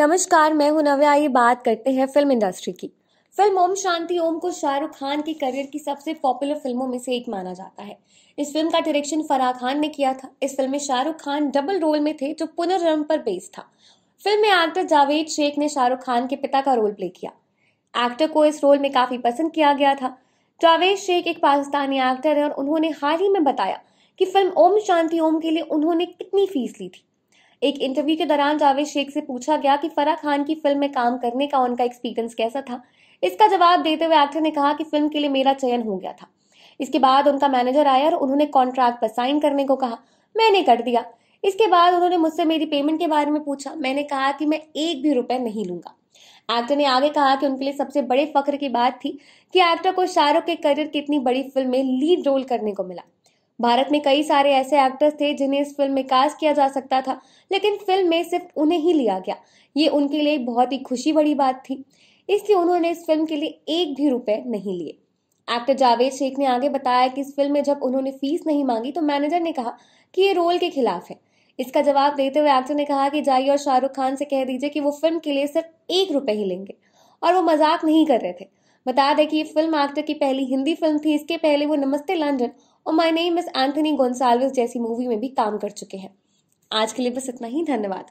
नमस्कार मैं हूं नव्या आइए बात करते हैं फिल्म इंडस्ट्री की फिल्म ओम शांति ओम को शाहरुख खान के करियर की सबसे पॉपुलर फिल्मों में से एक माना जाता है इस फिल्म का डायरेक्शन फराह खान ने किया था इस फिल्म में शाहरुख खान डबल रोल में थे जो पुनर्जन्म पर बेस्ड था फिल्म में एक्टर जावेद शेख ने शाहरुख खान के पिता का रोल प्ले किया एक्टर को इस रोल में काफी पसंद किया गया था जावेद शेख एक पाकिस्तानी एक्टर है और उन्होंने हाल ही में बताया कि फिल्म ओम शांति ओम के लिए उन्होंने कितनी फीस ली थी एक इंटरव्यू के दौरान जावेद शेख से पूछा गया कि फराह खान की फिल्म में काम करने का उनका एक्सपीरियंस कैसा था इसका जवाब देते हुए एक्टर ने कहा कि फिल्म के लिए मेरा चयन हो गया था इसके बाद उनका मैनेजर आया और उन्होंने कॉन्ट्रैक्ट पर साइन करने को कहा मैंने कर दिया इसके बाद उन्होंने मुझसे मेरी पेमेंट के बारे में पूछा मैंने कहा कि मैं एक भी रुपए नहीं लूंगा एक्टर ने आगे कहा कि उनके लिए सबसे बड़े फख्र की बात थी कि एक्टर को शाहरुख के करियर की इतनी बड़ी फिल्म में लीड रोल करने को मिला भारत में कई सारे ऐसे एक्टर्स थे जिन्हें इस फिल्म में कास्ट किया जा सकता था लेकिन फिल्म में सिर्फ उन्हें ही लिया गया ये उनके लिए बहुत ही खुशी बड़ी बात थी इसलिए उन्होंने इस फिल्म के लिए एक भी रुपए नहीं लिए एक्टर जावेद शेख ने आगे बताया कि इस फिल्म में जब उन्होंने फीस नहीं मांगी तो मैनेजर ने कहा कि ये रोल के खिलाफ है इसका जवाब देते हुए एक्टर ने कहा कि जाइए और शाहरुख खान से कह दीजिए कि वो फिल्म के लिए सिर्फ एक रुपए ही लेंगे और वो मजाक नहीं कर रहे थे बता दें कि ये फिल्म आख्तर की पहली हिंदी फिल्म थी इसके पहले वो नमस्ते लंडन और my name is Anthony Gonsalves जैसी मूवी में भी काम कर चुके हैं आज के लिए बस इतना ही धन्यवाद